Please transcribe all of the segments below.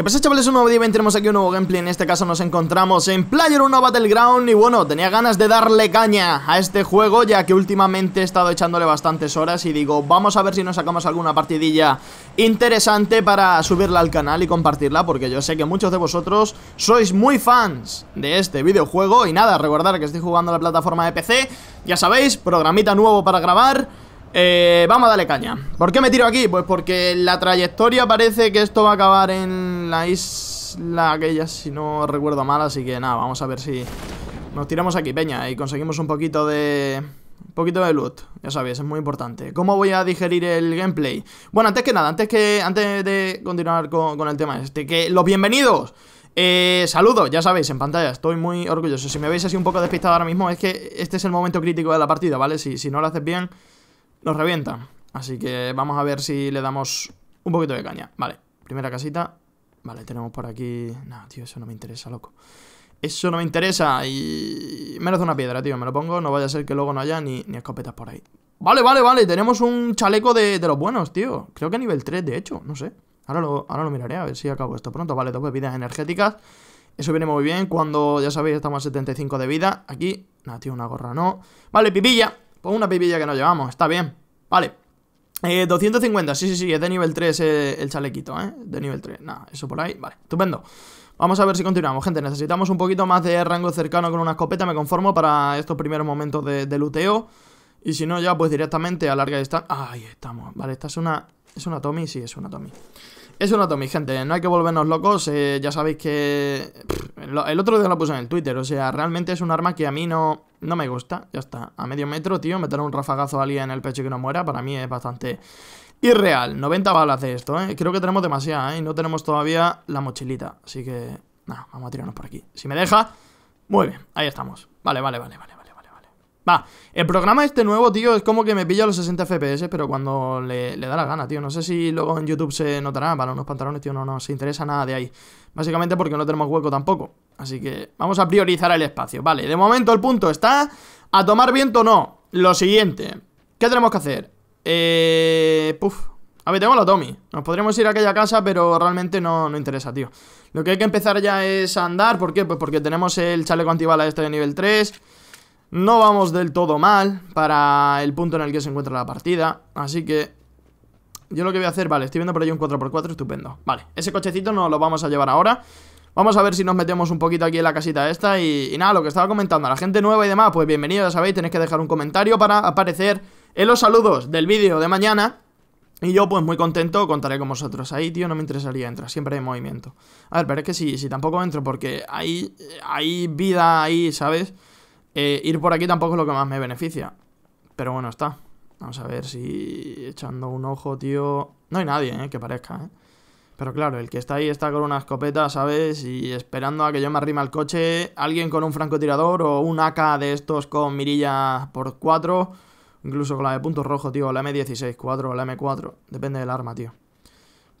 Que pasa chavales? Un nuevo día y tenemos aquí un nuevo gameplay En este caso nos encontramos en Player 1 Battleground Y bueno, tenía ganas de darle caña a este juego Ya que últimamente he estado echándole bastantes horas Y digo, vamos a ver si nos sacamos alguna partidilla interesante Para subirla al canal y compartirla Porque yo sé que muchos de vosotros sois muy fans de este videojuego Y nada, recordar que estoy jugando a la plataforma de PC Ya sabéis, programita nuevo para grabar eh, vamos a darle caña. ¿Por qué me tiro aquí? Pues porque la trayectoria parece que esto va a acabar en la isla aquella, si no recuerdo mal. Así que nada, vamos a ver si nos tiramos aquí, peña, y conseguimos un poquito de... Un poquito de loot, ya sabéis, es muy importante ¿Cómo voy a digerir el gameplay? Bueno, antes que nada, antes que antes de continuar con, con el tema este Que los bienvenidos eh, saludos, ya sabéis, en pantalla, estoy muy orgulloso Si me veis así un poco despistado ahora mismo Es que este es el momento crítico de la partida, ¿vale? Si, si no lo haces bien, nos revienta. Así que vamos a ver si le damos un poquito de caña. Vale, primera casita. Vale, tenemos por aquí... No, tío, eso no me interesa, loco. Eso no me interesa y... Menos una piedra, tío, me lo pongo. No vaya a ser que luego no haya ni, ni escopetas por ahí. Vale, vale, vale, tenemos un chaleco de, los buenos, tío. Creo que a nivel 3, de hecho, no sé. Ahora lo, ahora lo miraré, a ver si acabo esto pronto. Vale, dos bebidas energéticas. Eso viene muy bien cuando, ya sabéis, estamos a 75 de vida. Aquí, nada, tío, una gorra no. Vale, pipilla. Pongo pues una pipilla que nos llevamos, está bien. Vale. 250, eh, sí, sí, sí, es de nivel 3 eh, el chalequito, ¿eh? De nivel 3, nada, eso por ahí, vale, estupendo Vamos a ver si continuamos, gente, necesitamos un poquito más de rango cercano con una escopeta, me conformo para estos primeros momentos de, de luteo Y si no, ya pues directamente a larga distancia, ahí estamos, vale, esta es una, es una Tommy, sí, es una Tommy es un mi gente, no hay que volvernos locos, eh, ya sabéis que... el otro día lo puse en el Twitter, o sea, realmente es un arma que a mí no, no me gusta, ya está. A medio metro, tío, meter un rafagazo a en el pecho que no muera, para mí es bastante irreal. 90 balas de esto, ¿eh? Creo que tenemos demasiada, ¿eh? Y no tenemos todavía la mochilita, así que... Nada, vamos a tirarnos por aquí. Si me deja... Muy bien, ahí estamos. Vale, vale, vale, vale. Va, el programa este nuevo, tío, es como que me pilla los 60 FPS, pero cuando le, da la gana, tío. No sé si luego en YouTube se notará para unos pantalones, tío, no nos interesa nada de ahí. Básicamente porque no tenemos hueco tampoco. Así que vamos a priorizar el espacio. Vale, de momento el punto está a tomar viento no. Lo siguiente, ¿qué tenemos que hacer? Eh... Puf. A ver, tengo la Tommy. Nos podríamos ir a aquella casa, pero realmente no, no interesa, tío. Lo que hay que empezar ya es andar. ¿Por qué? Pues porque tenemos el chaleco antibala este de nivel 3... No vamos del todo mal para el punto en el que se encuentra la partida, así que yo lo que voy a hacer, vale, estoy viendo por ahí un 4x4, estupendo Vale, ese cochecito no lo vamos a llevar ahora Vamos a ver si nos metemos un poquito aquí en la casita esta y, nada, lo que estaba comentando, a la gente nueva y demás, pues bienvenido, ya sabéis, tenéis que dejar un comentario para aparecer en los saludos del vídeo de mañana y yo, pues muy contento, contaré con vosotros. Ahí, tío, no me interesaría entrar, siempre hay movimiento. A ver, pero es que si, si tampoco entro porque hay, hay vida ahí, ¿sabes? Eh, ir por aquí tampoco es lo que más me beneficia. Pero bueno, está. Vamos a ver si echando un ojo, tío... No hay nadie, ¿eh? Que parezca, ¿eh? Pero claro, el que está ahí está con una escopeta, ¿sabes? Y esperando a que yo me arrima Al coche. Alguien con un francotirador o un AK de estos con mirilla por 4. Incluso con la de punto rojo, tío. La M16, 4 o la M4. Depende del arma, tío.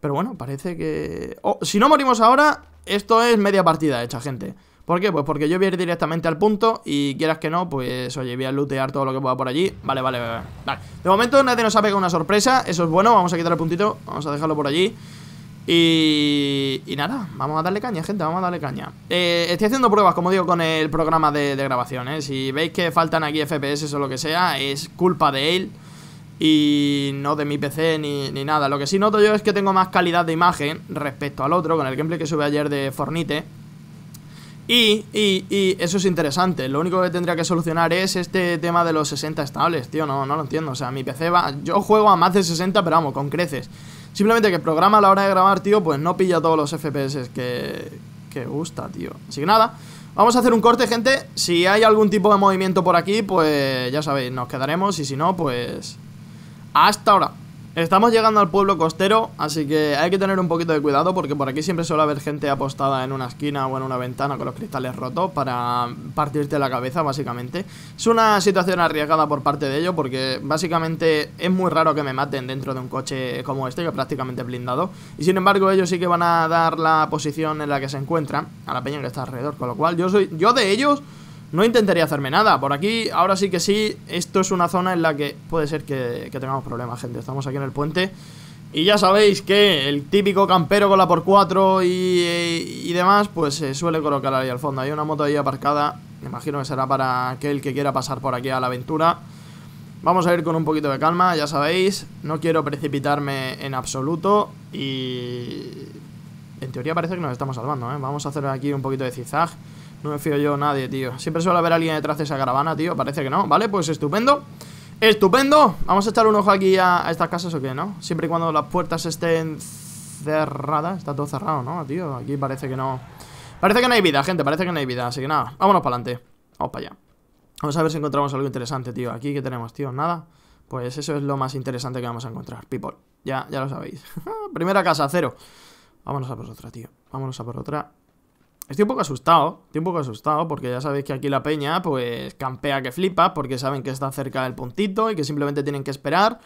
Pero bueno, parece que... Oh, si no morimos ahora, esto es media partida hecha, gente. ¿Por qué? Pues porque yo voy a ir directamente al punto y quieras que no, pues oye, voy a lootear todo lo que pueda por allí. Vale, vale, vale. De momento nadie nos ha pegado una sorpresa, eso es bueno, vamos a quitar el puntito, vamos a dejarlo por allí. Y, y nada, vamos a darle caña, gente, vamos a darle caña. Eh, estoy haciendo pruebas, como digo, con el programa de, de grabación, ¿eh? Si veis que faltan aquí FPS o lo que sea, es culpa de él y no de mi PC ni, ni, nada. Lo que sí noto yo es que tengo más calidad de imagen respecto al otro, con el gameplay que sube ayer de Fornite. Y, y, y eso es interesante. Lo único que tendría que solucionar es este tema de los 60 estables, tío. No, no lo entiendo. O sea, mi PC va. Yo juego a más de 60, pero vamos, con creces. Simplemente que el programa a la hora de grabar, tío, pues no pilla todos los FPS que, que gusta, tío. Así que nada, vamos a hacer un corte, gente. Si hay algún tipo de movimiento por aquí, pues ya sabéis, nos quedaremos. Y si no, pues. Hasta ahora. Estamos llegando al pueblo costero, así que hay que tener un poquito de cuidado porque por aquí siempre suele haber gente apostada en una esquina o en una ventana con los cristales rotos para partirte la cabeza, básicamente. Es una situación arriesgada por parte de ellos, porque básicamente es muy raro que me maten dentro de un coche como este, que es prácticamente blindado. Y sin embargo ellos sí que van a dar la posición en la que se encuentran a la peña que está alrededor, con lo cual yo soy yo de ellos... No intentaría hacerme nada, por aquí, ahora sí que sí Esto es una zona en la que puede ser que, tengamos problemas, gente Estamos aquí en el puente y ya sabéis que el típico campero con la por 4 eh, y, demás, pues se eh, suele colocar ahí al fondo. Hay una moto ahí aparcada, me imagino que será para aquel que quiera pasar por aquí a la aventura. Vamos a ir con un poquito de calma, ya sabéis, no quiero precipitarme en absoluto y... En teoría parece que nos estamos salvando, ¿eh? Vamos a hacer aquí un poquito de zigzag. No me fío yo nadie, tío Siempre suele haber alguien detrás de esa caravana, tío Parece que no, ¿vale? Pues estupendo ¡Estupendo! Vamos a echar un ojo aquí a, estas casas o qué, ¿no? Siempre y cuando las puertas estén cerradas Está todo cerrado, ¿no, tío? Aquí parece que no Parece que no hay vida, gente Parece que no hay vida Así que nada, vámonos para adelante Vamos para allá Vamos a ver si encontramos algo interesante, tío Aquí, ¿qué tenemos, tío? Nada Pues eso es lo más interesante que vamos a encontrar, people Ya, ya lo sabéis Primera casa, cero Vámonos a por otra, tío Vámonos a por otra Estoy un poco asustado, estoy un poco asustado porque ya sabéis que aquí la peña pues campea que flipa porque saben que está cerca del puntito y que simplemente tienen que esperar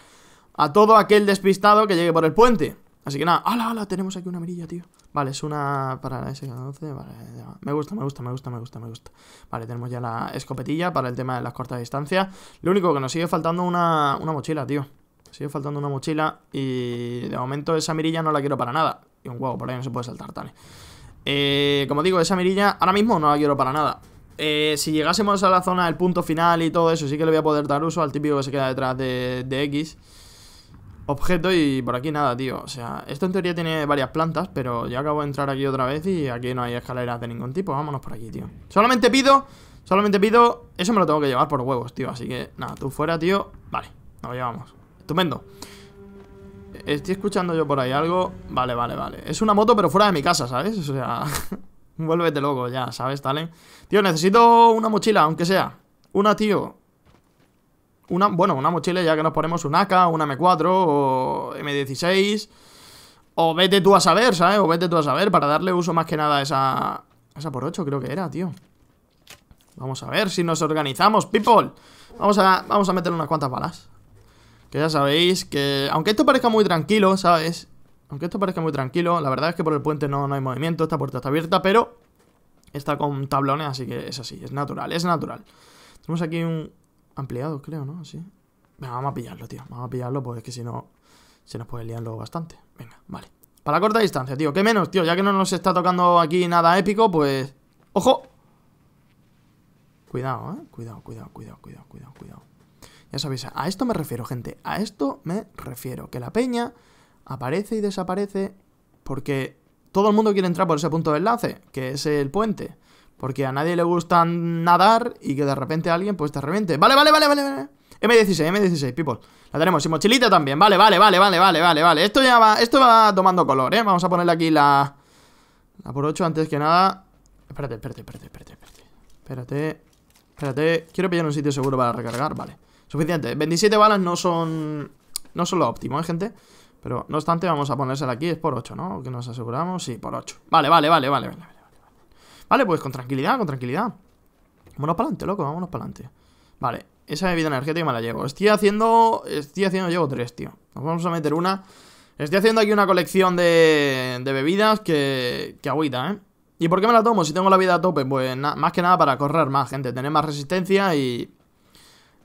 a todo aquel despistado que llegue por el puente. Así que nada, ¡hala, hala! Tenemos aquí una mirilla, tío. Vale, es una para la S12, vale, me gusta, me gusta, me gusta, me gusta, me gusta. Vale, tenemos ya la escopetilla para el tema de las cortas distancias. Lo único que nos sigue faltando una, una mochila, tío. Sigue faltando una mochila y de momento esa mirilla no la quiero para nada. Y un huevo, por ahí no se puede saltar, ¿vale? Eh, como digo, esa mirilla ahora mismo no la quiero para nada. Eh, si llegásemos a la zona del punto final y todo eso, sí que le voy a poder dar uso al típico que se queda detrás de, X. Objeto y por aquí nada, tío. O sea, esto en teoría tiene varias plantas, pero ya acabo de entrar aquí otra vez y aquí no hay escaleras de ningún tipo. Vámonos por aquí, tío. Solamente pido, solamente pido... Eso me lo tengo que llevar por huevos, tío. Así que nada, tú fuera, tío. Vale, nos lo llevamos. Estupendo. Estoy escuchando yo por ahí algo. Vale, vale, vale. Es una moto, pero fuera de mi casa, ¿sabes? O sea, vuélvete loco ya, ¿sabes, Talen? Tío, necesito una mochila, aunque sea. Una, tío. Una, bueno, una mochila ya que nos ponemos un AK, una M4 o M16. O vete tú a saber, ¿sabes? O vete tú a saber para darle uso más que nada a esa... Esa por 8 creo que era, tío. Vamos a ver si nos organizamos, people. Vamos a, vamos a meterle unas cuantas balas. Que ya sabéis que, aunque esto parezca muy tranquilo, ¿sabes? Aunque esto parezca muy tranquilo, la verdad es que por el puente no, no hay movimiento, esta puerta está abierta, pero está con tablones, así que es así, es natural, es natural. Tenemos aquí un ampliado, creo, ¿no? Así. Venga, vamos a pillarlo, tío. Vamos a pillarlo, porque es que si no, se nos puede liarlo bastante. Venga, vale. Para corta distancia, tío. ¿Qué menos, tío? Ya que no nos está tocando aquí nada épico, pues... ¡Ojo! Cuidado, ¿eh? Cuidado, cuidado, cuidado, cuidado, cuidado, cuidado. Ya sabéis, a esto me refiero, gente. A esto me refiero. Que la peña aparece y desaparece porque todo el mundo quiere entrar por ese punto de enlace, que es el puente. Porque a nadie le gusta nadar y que de repente alguien pues te reviente. Vale, vale, vale, vale, vale. M16, M16, people. La tenemos. Y mochilita también. Vale, vale, vale, vale, vale, vale, vale. Esto ya va, esto va tomando color, ¿eh? Vamos a ponerle aquí la... La por 8 antes que nada. Espérate, espérate, espérate, espérate, espérate. Espérate. Espérate. Quiero pillar un sitio seguro para recargar. Vale. Suficiente. 27 balas no son... No son lo óptimo, ¿eh, gente? Pero, no obstante, vamos a ponérsela aquí. Es por 8, ¿no? Que nos aseguramos. Sí, por 8. Vale, vale, vale, vale, vale. Vale, vale pues con tranquilidad, con tranquilidad. Vámonos para adelante, loco. Vámonos para adelante. Vale. Esa bebida energética me la llevo. Estoy haciendo... Estoy haciendo... Llevo 3, tío. Nos vamos a meter una... Estoy haciendo aquí una colección de, de bebidas que, que agüita, ¿eh? ¿Y por qué me la tomo si tengo la vida a tope? Pues más que nada para correr más, gente, tener más resistencia y,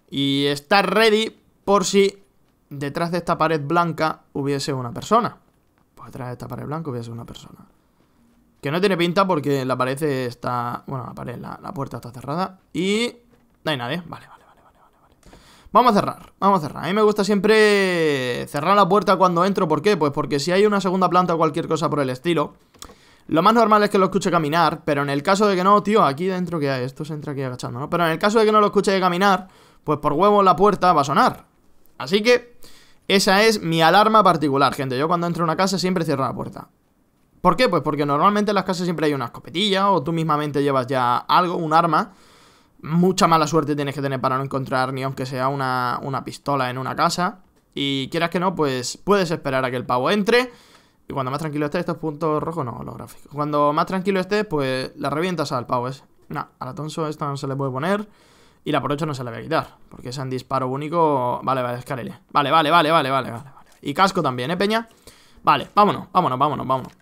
y estar ready por si detrás de esta pared blanca hubiese una persona. Pues detrás de esta pared blanca hubiese una persona. Que no tiene pinta porque la pared está... Bueno, la pared, la, puerta está cerrada y... No hay nadie. Vale, vale, vale, vale, vale. Vamos a cerrar, vamos a cerrar. A mí me gusta siempre cerrar la puerta cuando entro. ¿Por qué? Pues porque si hay una segunda planta o cualquier cosa por el estilo... Lo más normal es que lo escuche caminar, pero en el caso de que no, tío, aquí dentro que hay, esto se entra aquí agachando, ¿no? Pero en el caso de que no lo escuche caminar, pues por huevo la puerta va a sonar. Así que esa es mi alarma particular, gente. Yo cuando entro a una casa siempre cierro la puerta. ¿Por qué? Pues porque normalmente en las casas siempre hay una escopetilla o tú mismamente llevas ya algo, un arma. Mucha mala suerte tienes que tener para no encontrar ni aunque sea una, una pistola en una casa. Y quieras que no, pues puedes esperar a que el pavo entre. Y cuando más tranquilo estés, estos puntos rojos no, los gráficos. Cuando más tranquilo estés, pues la revientas al pavo ese. No, a la Tonso esta no se le puede poner. Y la por 8 no se la voy a quitar, porque es en disparo único... Vale, vale, escalele. Vale, vale, vale, vale, vale, vale, Y casco también, ¿eh, peña? Vale, vámonos, vámonos, vámonos, vámonos.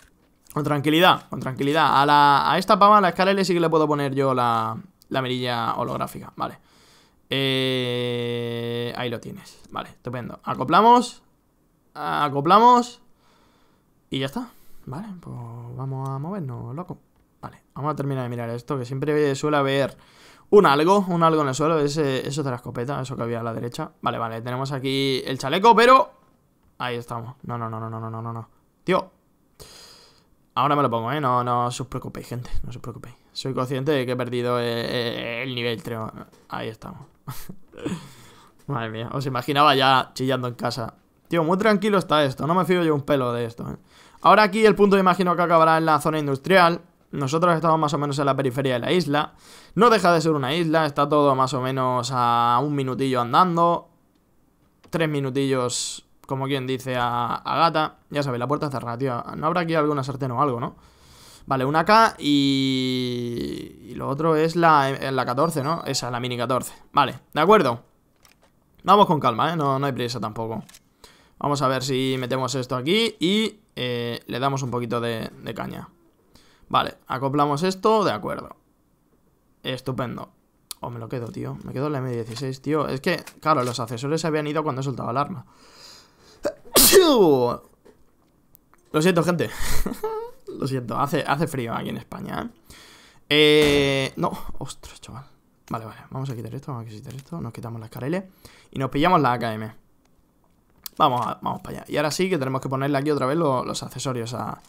Con tranquilidad, con tranquilidad. A, la, a esta pava, la escalele, sí que le puedo poner yo la, la mirilla holográfica, vale. Eh, ahí lo tienes, vale, estupendo. Acoplamos, acoplamos y ya está. Vale, pues vamos a movernos, loco. Vale, vamos a terminar de mirar esto, que siempre suele haber un algo, un algo en el suelo, ese, eso de la escopeta, eso que había a la derecha. Vale, vale, tenemos aquí el chaleco, pero... Ahí estamos. No, no, no, no, no, no, no, no. Tío. Ahora me lo pongo, ¿eh? No, no os preocupéis, gente. No os preocupéis. Soy consciente de que he perdido eh, eh, el nivel, creo. Ahí estamos. Madre mía, os imaginaba ya chillando en casa. Tío, muy tranquilo está esto. No me fío yo un pelo de esto, ¿eh? Ahora aquí el punto imagino que acabará en la zona industrial. Nosotros estamos más o menos en la periferia de la isla. No deja de ser una isla, está todo más o menos a un minutillo andando. Tres minutillos, como quien dice, a, gata. Ya sabéis, la puerta cerrada, tío. No habrá aquí alguna sartén o algo, ¿no? Vale, una K y... y lo otro es la, eh, la 14, ¿no? Esa, la mini 14. Vale, de acuerdo. Vamos con calma, ¿eh? No, no hay prisa tampoco. Vamos a ver si metemos esto aquí y eh, le damos un poquito de caña. Vale, acoplamos esto, de acuerdo. Estupendo. O oh, me lo quedo, tío. Me quedo la M16, tío. Es que, claro, los accesorios se habían ido cuando he soltado el arma. lo siento, gente. lo siento, hace, hace frío aquí en España. ¿eh? ¿eh? no, ostras, chaval. Vale, vale, vamos a quitar esto, vamos a quitar esto. Nos quitamos las careles y nos pillamos la AKM. Vamos, vamos para allá. Y ahora sí que tenemos que ponerle aquí otra vez los accesorios a,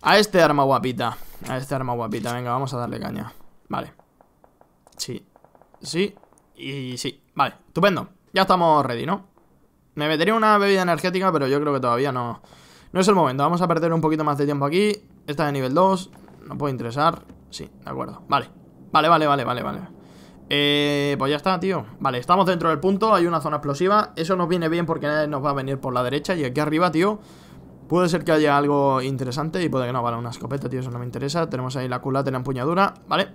a este arma guapita. A este arma guapita. Venga, vamos a darle caña. Vale. Sí. Sí. Y sí. Vale, estupendo. Ya estamos ready, ¿no? Me metería una bebida energética, pero yo creo que todavía no... No es el momento. Vamos a perder un poquito más de tiempo aquí. Esta de nivel 2. No puede interesar. Sí, de acuerdo. Vale. Vale, vale, vale, vale, vale. Eh, pues ya está, tío Vale, estamos dentro del punto, hay una zona explosiva Eso nos viene bien porque nos va a venir por la derecha Y aquí arriba, tío Puede ser que haya algo interesante y puede que no, vale, una escopeta, tío, eso no me interesa. Tenemos ahí la culata y la empuñadura, ¿vale?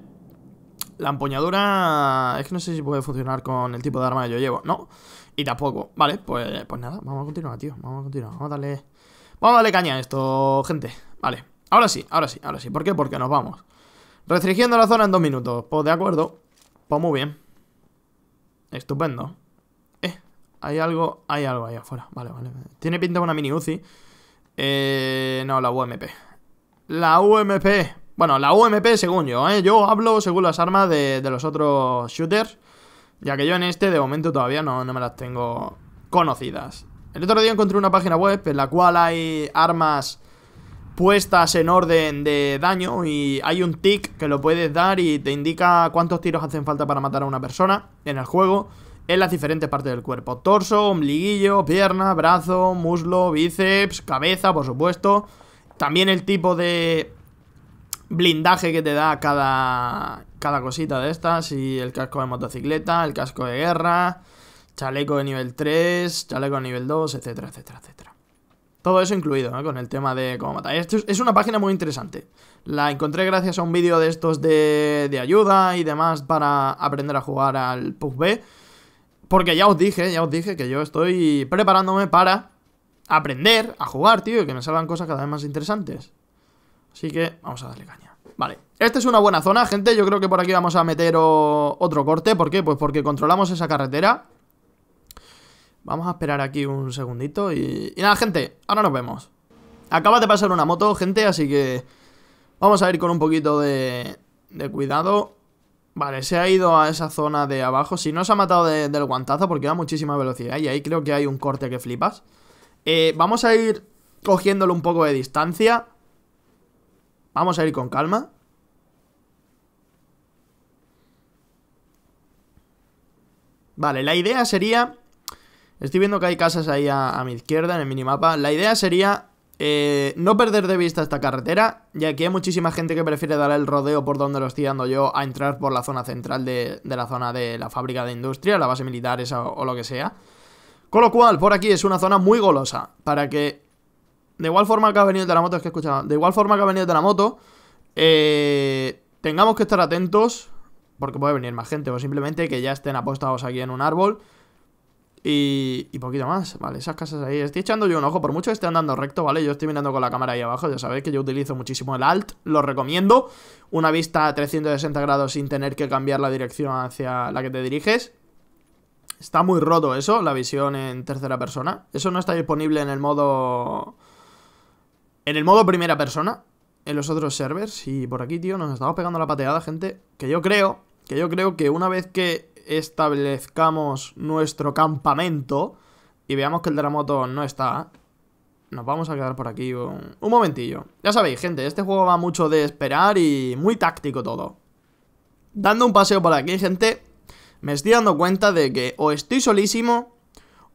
La empuñadura es que no sé si puede funcionar con el tipo de arma que yo llevo, ¿no? Y tampoco, vale, pues, pues nada, vamos a continuar, tío, vamos a continuar, vamos a darle... Vamos a darle caña a esto, gente, vale. Ahora sí, ahora sí, ahora sí. ¿Por qué? Porque nos vamos. Restringiendo la zona en dos minutos, pues de acuerdo, pues muy bien. Estupendo. Eh, hay algo, hay algo ahí afuera, vale, vale. Tiene pinta de una mini UCI. Eh, no, la UMP. La UMP. Bueno, la UMP según yo, ¿eh? Yo hablo según las armas de, los otros shooters. Ya que yo en este de momento todavía no, no me las tengo conocidas. El otro día encontré una página web en la cual hay armas puestas en orden de daño y hay un tick que lo puedes dar y te indica cuántos tiros hacen falta para matar a una persona en el juego en las diferentes partes del cuerpo. Torso, ombliguillo, pierna, brazo, muslo, bíceps, cabeza, por supuesto. También el tipo de blindaje que te da cada, cada cosita de estas. Y el casco de motocicleta, el casco de guerra, chaleco de nivel 3, chaleco de nivel 2, etcétera, etcétera, etcétera. Todo eso incluido, con el tema de cómo matar. Esto es, una página muy interesante. La encontré gracias a un vídeo de estos de, de ayuda y demás para aprender a jugar al PUBG. Porque ya os dije, ya os dije que yo estoy preparándome para aprender a jugar, tío, y que me salgan cosas cada vez más interesantes. Así que vamos a darle caña. Vale, esta es una buena zona, gente. Yo creo que por aquí vamos a meter otro corte. ¿Por qué? Pues porque controlamos esa carretera. Vamos a esperar aquí un segundito y... Y nada, gente, ahora nos vemos. Acaba de pasar una moto, gente, así que... Vamos a ir con un poquito de, de cuidado. Vale, se ha ido a esa zona de abajo. Si no se ha matado del guantazo porque da muchísima velocidad y ahí creo que hay un corte que flipas. Eh, vamos a ir cogiéndolo un poco de distancia. Vamos a ir con calma. Vale, la idea sería... Estoy viendo que hay casas ahí a mi izquierda en el minimapa. La idea sería eh, no perder de vista esta carretera, ya que hay muchísima gente que prefiere dar el rodeo por donde lo estoy dando yo a entrar por la zona central de, la zona de la fábrica de industria, la base militar esa o, lo que sea. Con lo cual, por aquí es una zona muy golosa, para que... De igual forma que ha venido de la moto, que de igual forma que ha venido de la moto, eh, tengamos que estar atentos, porque puede venir más gente, o simplemente que ya estén apostados aquí en un árbol y, y, poquito más, vale, esas casas ahí. Estoy echando yo un ojo, por mucho que esté andando recto, ¿vale? Yo estoy mirando con la cámara ahí abajo, ya sabéis que yo utilizo muchísimo el alt, lo recomiendo. Una vista a 360 grados sin tener que cambiar la dirección hacia la que te diriges. Está muy roto eso, la visión en tercera persona. Eso no está disponible en el modo... En el modo primera persona, en los otros servers. Y por aquí, tío, nos estamos pegando la pateada, gente. Que yo creo, que yo creo que una vez que establezcamos nuestro campamento y veamos que el moto no está, nos vamos a quedar por aquí un, momentillo. Ya sabéis, gente, este juego va mucho de esperar y muy táctico todo. Dando un paseo por aquí, gente, me estoy dando cuenta de que o estoy solísimo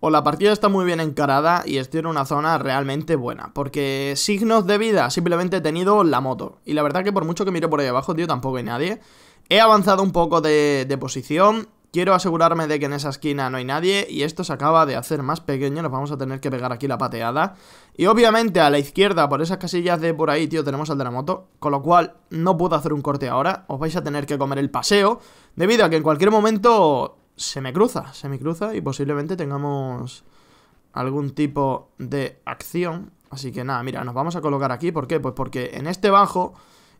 o la partida está muy bien encarada y estoy en una zona realmente buena. Porque signos de vida, simplemente he tenido la moto. Y la verdad que por mucho que miro por ahí abajo, tío, tampoco hay nadie. He avanzado un poco de, de posición Quiero asegurarme de que en esa esquina no hay nadie y esto se acaba de hacer más pequeño, nos vamos a tener que pegar aquí la pateada. Y obviamente a la izquierda, por esas casillas de por ahí, tío, tenemos al de la moto, con lo cual no puedo hacer un corte ahora, os vais a tener que comer el paseo, debido a que en cualquier momento se me cruza, se me cruza y posiblemente tengamos algún tipo de acción. Así que nada, mira, nos vamos a colocar aquí, ¿por qué? Pues porque en este bajo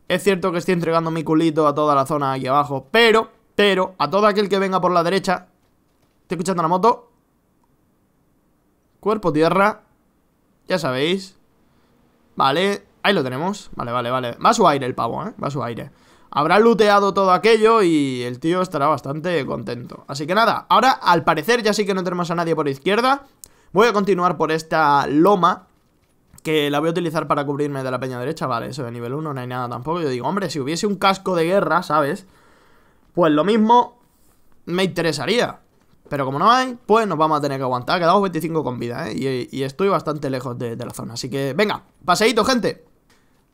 es cierto que estoy entregando mi culito a toda la zona aquí abajo, pero... Pero a todo aquel que venga por la derecha. Estoy escuchando la moto. Cuerpo tierra. Ya sabéis. Vale, ahí lo tenemos. Vale, vale, vale. Va su aire el pavo, ¿eh? Va su aire. Habrá looteado todo aquello y el tío estará bastante contento. Así que nada, ahora al parecer ya sí que no tenemos a nadie por izquierda. Voy a continuar por esta loma que la voy a utilizar para cubrirme de la peña derecha. Vale, eso de nivel 1 no hay nada tampoco. Yo digo, hombre, si hubiese un casco de guerra, ¿sabes? Pues lo mismo me interesaría. Pero como no hay, pues nos vamos a tener que aguantar. Quedamos 25 con vida, ¿eh? Y, estoy bastante lejos de, la zona. Así que, venga, paseito gente.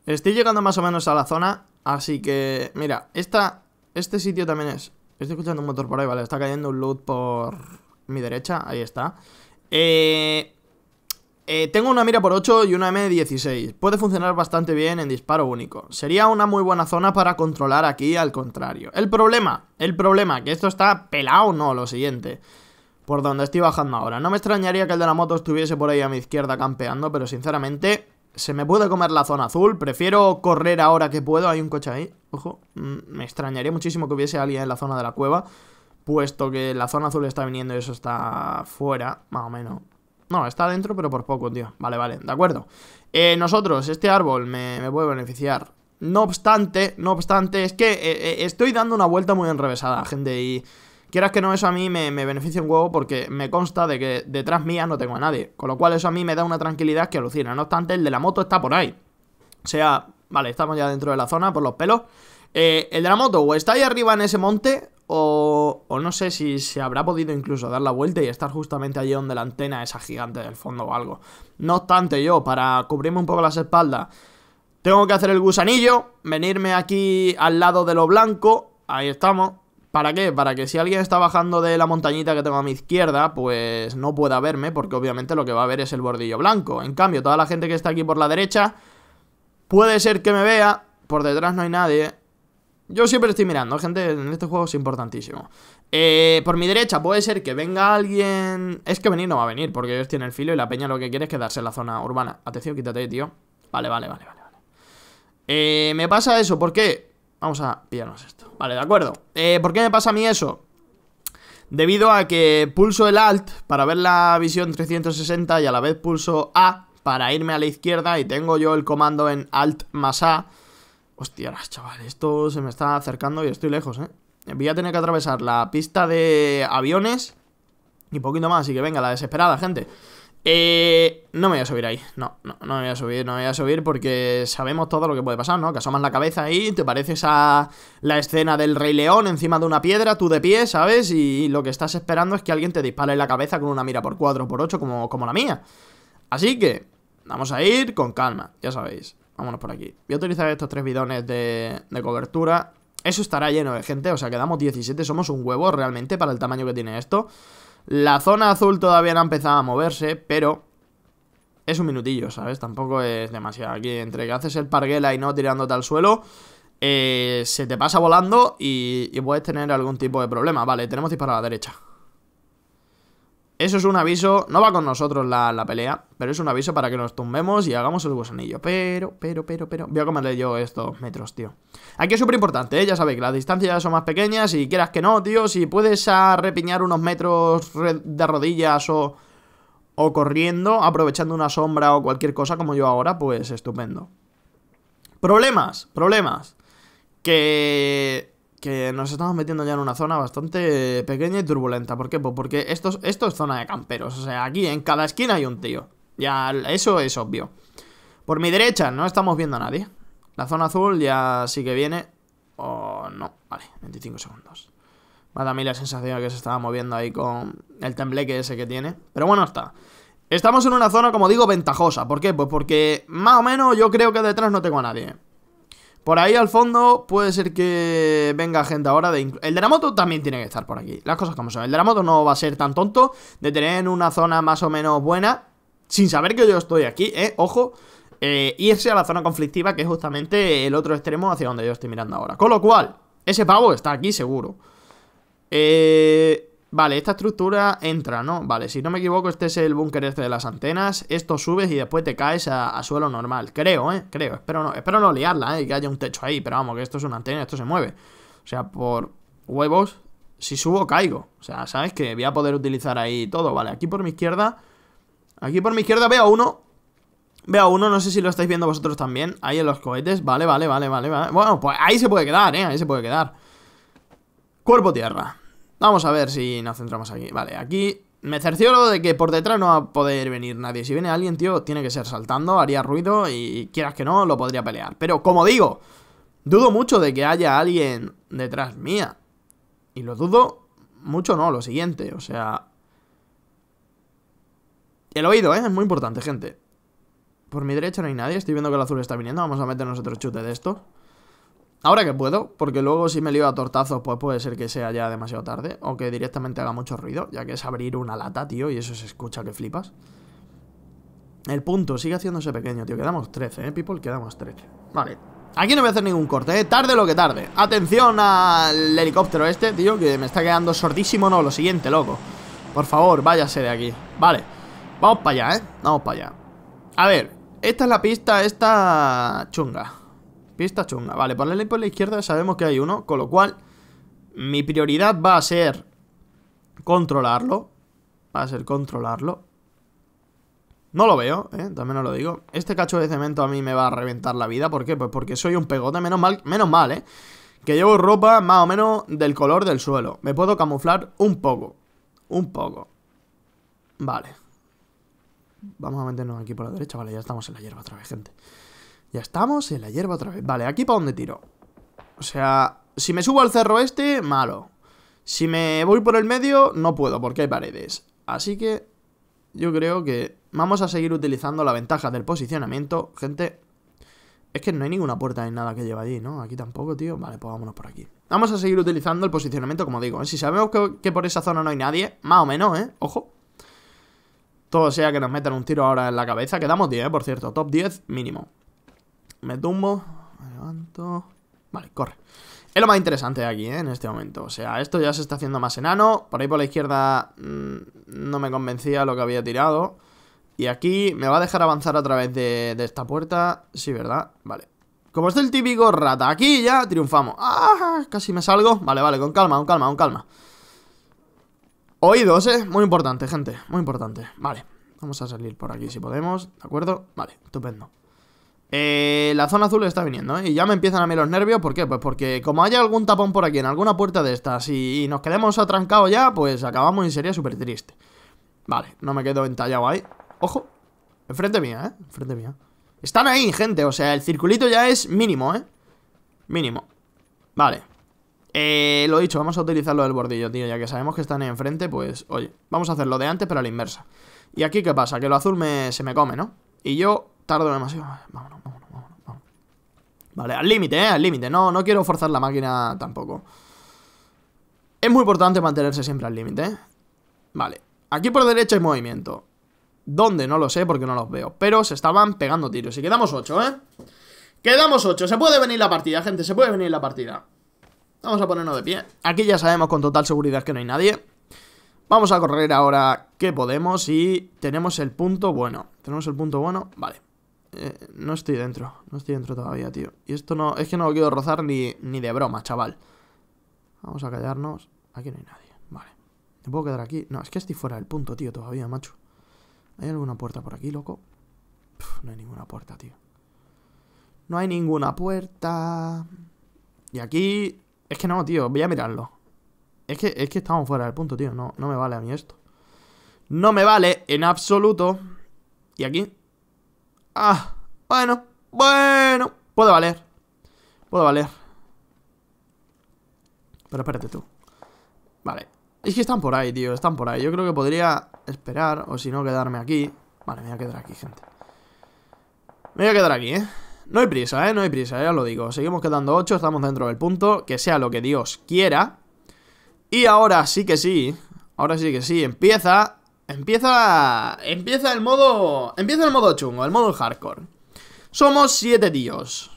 Estoy llegando más o menos a la zona. Así que, mira, esta, este sitio también es... Estoy escuchando un motor por ahí, vale. Está cayendo un loot por mi derecha. Ahí está. Eh... Eh, tengo una mira por 8 y una M16. Puede funcionar bastante bien en disparo único. Sería una muy buena zona para controlar aquí al contrario. El problema, el problema, que esto está pelado no, lo siguiente. Por donde estoy bajando ahora. No me extrañaría que el de la moto estuviese por ahí a mi izquierda campeando, pero sinceramente se me puede comer la zona azul. Prefiero correr ahora que puedo. Hay un coche ahí. Ojo, mm, me extrañaría muchísimo que hubiese alguien en la zona de la cueva, puesto que la zona azul está viniendo y eso está fuera, más o menos. No, está adentro, pero por poco, tío. Vale, vale, de acuerdo. Eh, nosotros, este árbol me, puede beneficiar. No obstante, no obstante, es que eh, eh, estoy dando una vuelta muy enrevesada, gente, y quieras que no, eso a mí me, beneficia un huevo porque me consta de que detrás mía no tengo a nadie, con lo cual eso a mí me da una tranquilidad que alucina, no obstante, el de la moto está por ahí. O sea, vale, estamos ya dentro de la zona por los pelos. el de la moto o está ahí arriba en ese monte o, no sé si se habrá podido incluso dar la vuelta y estar justamente allí donde la antena esa gigante del fondo o algo. No obstante, yo, para cubrirme un poco las espaldas, tengo que hacer el gusanillo, venirme aquí al lado de lo blanco, ahí estamos. ¿Para qué? Para que si alguien está bajando de la montañita que tengo a mi izquierda, pues no pueda verme, porque obviamente lo que va a ver es el bordillo blanco. En cambio, toda la gente que está aquí por la derecha, puede ser que me vea, por detrás no hay nadie, yo siempre estoy mirando, gente, en este juego es importantísimo. Eh, por mi derecha puede ser que venga alguien... Es que venir no va a venir, porque ellos tienen el filo y la peña lo que quiere es quedarse en la zona urbana. Atención, quítate, tío. Vale, vale, vale, vale. vale. Eh, me pasa eso, ¿por qué? Vamos a pillarnos esto. Vale, de acuerdo. Eh, ¿Por qué me pasa a mí eso? Debido a que pulso el Alt para ver la visión 360 y a la vez pulso A para irme a la izquierda y tengo yo el comando en Alt más A Hostias, chaval, esto se me está acercando y estoy lejos, ¿eh? Voy a tener que atravesar la pista de aviones y poquito más, así que venga, la desesperada, gente. Eh, no me voy a subir ahí, no, no, no me voy a subir, no me voy a subir porque sabemos todo lo que puede pasar, ¿no? Que asomas la cabeza ahí, te pareces a la escena del Rey León encima de una piedra, tú de pie, ¿sabes? Y lo que estás esperando es que alguien te dispare en la cabeza con una mira por 4 por 8 como, como la mía. Así que, vamos a ir con calma, ya sabéis. Vámonos por aquí. Voy a utilizar estos tres bidones de, de cobertura. Eso estará lleno de gente, o sea, quedamos 17, somos un huevo realmente para el tamaño que tiene esto. La zona azul todavía no ha empezado a moverse, pero es un minutillo, ¿sabes? Tampoco es demasiado. Aquí entre que haces el parguela y no tirándote al suelo, eh, se te pasa volando y, puedes tener algún tipo de problema. Vale, tenemos ir para la derecha. Eso es un aviso, no va con nosotros la, pelea, pero es un aviso para que nos tumbemos y hagamos el gusanillo. Pero, pero, pero, pero... Voy a comerle yo estos metros, tío. Aquí es súper importante, ¿eh? ya sabéis que las distancias son más pequeñas y quieras que no, tío, si puedes arrepiñar unos metros de rodillas o, o corriendo, aprovechando una sombra o cualquier cosa como yo ahora, pues estupendo. Problemas, problemas. Que que nos estamos metiendo ya en una zona bastante pequeña y turbulenta. ¿Por qué? Pues porque esto, es zona de camperos. O sea, aquí en cada esquina hay un tío. Ya, eso es obvio. Por mi derecha no estamos viendo a nadie. La zona azul ya sí que viene. O oh, no, vale, 25 segundos. Me da a mí la sensación de que se estaba moviendo ahí con el tembleque ese que tiene. Pero bueno, está. Estamos en una zona, como digo, ventajosa. ¿Por qué? Pues porque más o menos yo creo que detrás no tengo a nadie. Por ahí al fondo puede ser que venga gente ahora de... El de también tiene que estar por aquí, las cosas como son. El de no va a ser tan tonto de tener una zona más o menos buena, sin saber que yo estoy aquí, ¿eh? Ojo, eh, irse a la zona conflictiva, que es justamente el otro extremo hacia donde yo estoy mirando ahora. Con lo cual, ese pavo está aquí seguro. Eh... Vale, esta estructura entra, ¿no? Vale, si no me equivoco, este es el búnker este de las antenas. Esto subes y después te caes a, suelo normal. Creo, ¿eh? Creo. Espero no, espero no liarla, ¿eh? Que haya un techo ahí. Pero vamos, que esto es una antena, esto se mueve. O sea, por huevos, si subo, caigo. O sea, ¿sabes? Que voy a poder utilizar ahí todo. Vale, aquí por mi izquierda... Aquí por mi izquierda veo uno. Veo uno, no sé si lo estáis viendo vosotros también. Ahí en los cohetes. Vale, vale, vale, vale, vale. Bueno, pues ahí se puede quedar, ¿eh? Ahí se puede quedar. Cuerpo tierra. Vamos a ver si nos centramos aquí. Vale, aquí me cercioro de que por detrás no va a poder venir nadie. Si viene alguien, tío, tiene que ser saltando, haría ruido y quieras que no, lo podría pelear. Pero como digo, dudo mucho de que haya alguien detrás mía. Y lo dudo mucho no, lo siguiente, o sea... El oído, ¿eh? Es muy importante, gente. Por mi derecha no hay nadie, estoy viendo que el azul está viniendo, vamos a meternos otro chute de esto. Ahora que puedo, porque luego si me lío a tortazos, pues puede ser que sea ya demasiado tarde o que directamente haga mucho ruido, ya que es abrir una lata, tío, y eso se escucha que flipas. El punto sigue haciéndose pequeño, tío. Quedamos 13, ¿eh, people? Quedamos 13. Vale. Aquí no voy a hacer ningún corte, ¿eh? Tarde lo que tarde. Atención al helicóptero este, tío, que me está quedando sordísimo. No, lo siguiente, loco. Por favor, váyase de aquí. Vale. Vamos para allá, ¿eh? Vamos para allá. A ver, esta es la pista, esta chunga. Pista chunga. Vale, por la, por la izquierda sabemos que hay uno, con lo cual mi prioridad va a ser controlarlo. Va a ser controlarlo. No lo veo, ¿eh? también no lo digo. Este cacho de cemento a mí me va a reventar la vida. ¿Por qué? Pues porque soy un pegote. Menos mal, menos mal, ¿eh? Que llevo ropa más o menos del color del suelo. Me puedo camuflar un poco. Un poco. Vale. Vamos a meternos aquí por la derecha. Vale, ya estamos en la hierba otra vez, gente. Ya estamos en la hierba otra vez. Vale, ¿aquí para dónde tiro? O sea, si me subo al cerro este, malo. Si me voy por el medio, no puedo porque hay paredes. Así que yo creo que vamos a seguir utilizando la ventaja del posicionamiento. Gente, es que no hay ninguna puerta ni nada que lleva allí, ¿no? Aquí tampoco, tío. Vale, pues vámonos por aquí. Vamos a seguir utilizando el posicionamiento, como digo. ¿eh? Si sabemos que, por esa zona no hay nadie, más o menos, ¿eh? Ojo. Todo sea que nos metan un tiro ahora en la cabeza. Quedamos 10, ¿eh? por cierto. Top 10 mínimo. Me tumbo, me levanto... Vale, corre. Es lo más interesante de aquí, ¿eh? En este momento. O sea, esto ya se está haciendo más enano. Por ahí por la izquierda mm, no me convencía lo que había tirado. Y aquí me va a dejar avanzar a través de, de esta puerta. Sí, ¿verdad? Vale. Como es el típico rata. Aquí ya triunfamos. ¡Ah! Casi me salgo. Vale, vale, con calma, con calma, con calma. Oídos, ¿eh? Muy importante, gente. Muy importante. Vale. Vamos a salir por aquí si podemos. ¿De acuerdo? Vale, estupendo. Eh, la zona azul está viniendo, ¿eh? Y ya me empiezan a mí los nervios, ¿por qué? Pues porque como haya algún tapón por aquí, en alguna puerta de estas, y, nos quedemos atrancados ya, pues acabamos y sería súper triste. Vale, no me quedo entallado ahí. Ojo, enfrente mía, ¿eh? Enfrente mía. Están ahí, gente, o sea, el circulito ya es mínimo, ¿eh? Mínimo. Vale. Eh, lo dicho, vamos a utilizar lo del bordillo, tío, ya que sabemos que están ahí enfrente, pues, oye, vamos a hacer lo de antes, pero a la inversa. Y aquí, ¿qué pasa? Que lo azul me, se me come, ¿no? Y yo Tardo demasiado. Vámonos, vámonos, vámonos. Vale, al límite, ¿eh? Al límite. No, no quiero forzar la máquina tampoco. Es muy importante mantenerse siempre al límite, ¿eh? Vale. Aquí por derecha hay movimiento. ¿Dónde? No lo sé porque no los veo. Pero se estaban pegando tiros. Y quedamos 8, ¿eh? Quedamos 8. Se puede venir la partida, gente. Se puede venir la partida. Vamos a ponernos de pie. Aquí ya sabemos con total seguridad que no hay nadie. Vamos a correr ahora que podemos y tenemos el punto bueno. ¿Tenemos el punto bueno? Vale. Eh, no estoy dentro, no estoy dentro todavía, tío. Y esto no, es que no lo quiero rozar ni, ni de broma, chaval. Vamos a callarnos. Aquí no hay nadie, vale. ¿Me puedo quedar aquí? No, es que estoy fuera del punto, tío, todavía, macho. ¿Hay alguna puerta por aquí, loco? no hay ninguna puerta, tío. No hay ninguna puerta. Y aquí... Es que no, tío, voy a mirarlo. Es que, es que estamos fuera del punto, tío. No, no me vale a mí esto. No me vale en absoluto. Y aquí Ah, bueno, bueno. Puede valer. Puede valer. Pero espérate tú. Vale. Es que están por ahí, tío. Están por ahí. Yo creo que podría esperar o si no quedarme aquí. Vale, me voy a quedar aquí, gente. Me voy a quedar aquí, ¿eh? No hay prisa, ¿eh? No hay prisa, ya lo digo. Seguimos quedando 8, estamos dentro del punto. Que sea lo que Dios quiera. Y ahora sí que sí. Ahora sí que sí. Empieza Empieza. Empieza el modo. Empieza el modo chungo, el modo hardcore. Somos siete tíos.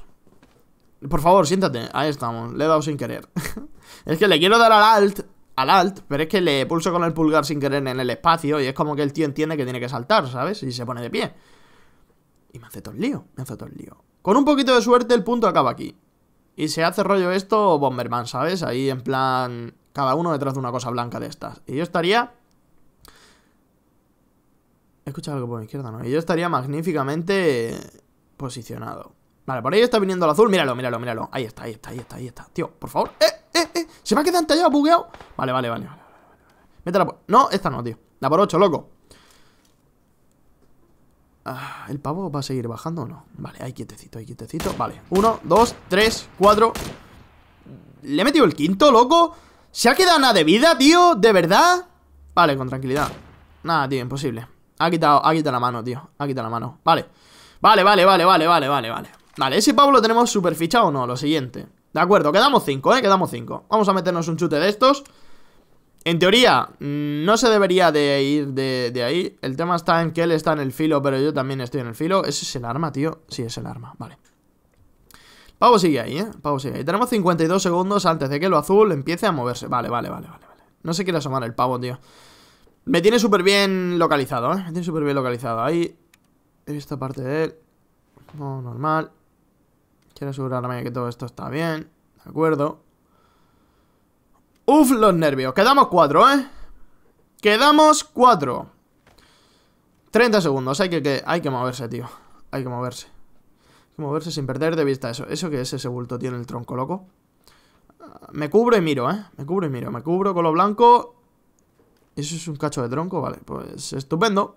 Por favor, siéntate. Ahí estamos. Le he dado sin querer. es que le quiero dar al alt. Al alt, pero es que le pulso con el pulgar sin querer en el espacio. Y es como que el tío entiende que tiene que saltar, ¿sabes? Y se pone de pie. Y me hace todo el lío. Me hace todo el lío. Con un poquito de suerte, el punto acaba aquí. Y se hace rollo esto Bomberman, ¿sabes? Ahí en plan. Cada uno detrás de una cosa blanca de estas. Y yo estaría He escuchado algo por la izquierda, ¿no? Y yo estaría magníficamente posicionado. Vale, por ahí está viniendo el azul. Míralo, míralo, míralo. Ahí está, ahí está, ahí está, ahí está. Tío, por favor. ¡Eh, eh, eh! Se me ha quedado entallado, bugueado. Vale, vale, vale. Métela por... No, esta no, tío. La por ocho, loco. Ah, ¿El pavo va a seguir bajando o no? Vale, hay quietecito, hay quietecito. Vale. Uno, dos, tres, cuatro. ¿Le he metido el quinto, loco? ¿Se ha quedado nada de vida, tío? ¿De verdad? Vale, con tranquilidad. Nada, tío, imposible. Ha quitado, ha quitado la mano, tío. Ha quitado la mano. Vale. Vale, vale, vale, vale, vale, vale, vale. Vale, ese pavo lo tenemos super fichado o no, lo siguiente. De acuerdo, quedamos 5, ¿eh? Quedamos cinco Vamos a meternos un chute de estos. En teoría, mm, no se debería de ir de, ahí. El tema está en que él está en el filo, pero yo también estoy en el filo. ¿Ese es el arma, tío? Sí, es el arma, vale. Pavo sigue ahí, ¿eh? Pavo sigue ahí. Tenemos 52 segundos antes de que lo azul empiece a moverse. vale, vale, vale. vale. No se quiere asomar el pavo, tío. Me tiene súper bien localizado, ¿eh? Me tiene súper bien localizado. Ahí, esta parte de él. No, normal. Quiero asegurarme que todo esto está bien. De acuerdo. Uf, los nervios. Quedamos cuatro, ¿eh? Quedamos cuatro. 30 segundos. Hay que, hay que moverse, tío. Hay que moverse. Hay que moverse sin perder de vista eso. ¿Eso que es ese bulto? Tiene el tronco loco. Ah, me cubro y miro, ¿eh? Me cubro y miro. Me cubro con lo blanco ¿Eso es un cacho de tronco? Vale, pues estupendo.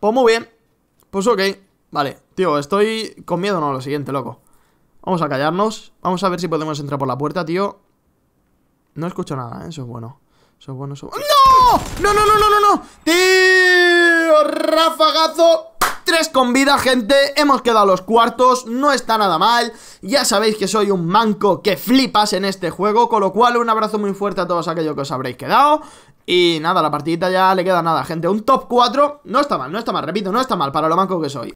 Pues muy bien. Pues ok. Vale, tío, estoy con miedo, no, lo siguiente, loco. Vamos a callarnos. Vamos a ver si podemos entrar por la puerta, tío. No escucho nada, ¿eh? eso es bueno. Eso es bueno, eso es no, no, no, no! no! ¡Tío! ¡Rafagazo! Tres con vida, gente. Hemos quedado los cuartos. No está nada mal. Ya sabéis que soy un manco que flipas en este juego. Con lo cual, un abrazo muy fuerte a todos aquellos que os habréis quedado. Y nada, la partidita ya le queda nada, gente Un top 4, no está mal, no está mal, repito, no está mal para lo manco que soy